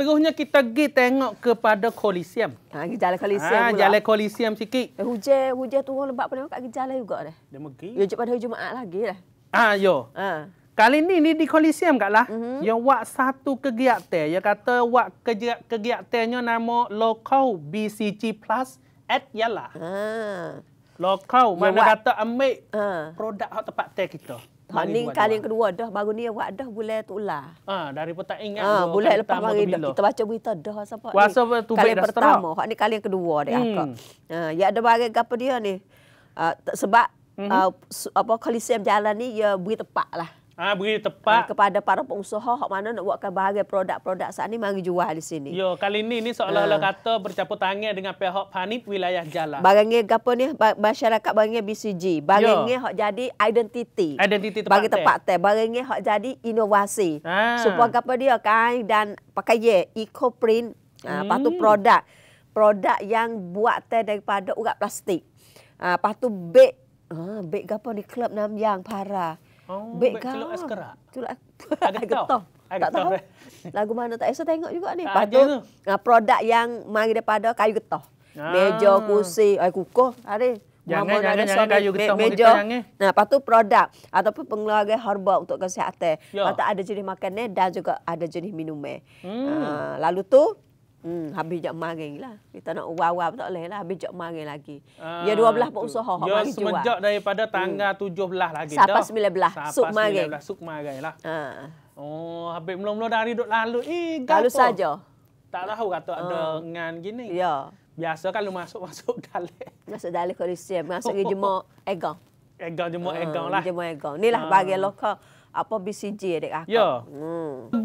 Terusnya kita pergi tengok kepada kolisium. Ha, jalan kolisium ha, Jalan kolisium sikit. Eh, hujan, hujan tu orang lebat pada kat jalan juga dah. Dia pergi. Ya, cepat hari Jumaat lagi dah. Ha, yo. Ha. Kali ni, ni di kolisium kat lah. Mm-hmm. Yang buat satu kegiatan. Yang kata buat kegiatannya nama Local BCG Plus at Yala. Ha. Local, mana kata ambil ha. produk tempat teh kita. Ha, ni kali yang kedua dah baru ni buat dah bulan ah, ah, tu lah. Ha, dari petak ingat. Ha, bulan lepas mari dah. Kita baca berita dah siapa Kuasa tu baik dah pertama, Hak ni kali yang kedua dia hmm. Ha, ya ada barang apa dia ni. Uh, sebab mm -hmm. uh, apa kalisium jalan ni ya beri tepat lah. Ha, beri tepat. Kepada para pengusaha yang mana nak buatkan bahagian produk-produk saat ini, mari jual di sini. Yo, kali ini, ini seolah-olah uh. kata bercampur tangan dengan pihak panit wilayah jalan. Barangnya apa ni? Masyarakat barangnya BCG. Barangnya yang jadi identiti. Identiti tepat. Bagi tepat teh. Te. Barangnya yang jadi inovasi. Ha. Supaya apa dia kain dan pakai ye, eco print. Ha, hmm. Lepas tu hmm. produk. Produk yang buat teh daripada urat plastik. Ha, lepas tu beg. Ha, beg apa ni? Klub Nam Yang Parah. Oh, baik kau. Celuk askara. Celuk ada getah. Tak tahu. Lagu mana tak esok tengok juga ni. Ada tu. Ah, produk yang mari daripada kayu getah. Ah. Meja, kursi, air kukuh. Hari. Jangan, jangan, jangan, jangan kayu getah. Meja. Eh. Nah, lepas tu produk. Ataupun pengeluaran harba untuk kesihatan. Ya. Lepas tu ada jenis makanan dan juga ada jenis minuman. Hmm. Ah, lalu tu, Hmm, habis jap maring lah. Kita nak ubah-ubah tak boleh lah. Habis jap maring lagi. Uh, ya 12 pun usaha. Ya semenjak jual. daripada tangga hmm. belah lagi Sapa sembilan belah, Sapa 19. Sapa 19. maring lah. Uh. Oh, habis mula-mula dari duduk lalu. Eh, lalu saja. Tak tahu kata ada uh. ngan gini. Ya. Biasa kalau masuk-masuk dalek. Masuk dalek kalau siap. Masuk ke jemur egang. Egang, jemur uh, ah, egang lah. Jemur egang. Inilah uh. bagian lokal. Apa BCJ adik aku. Ya. Hmm.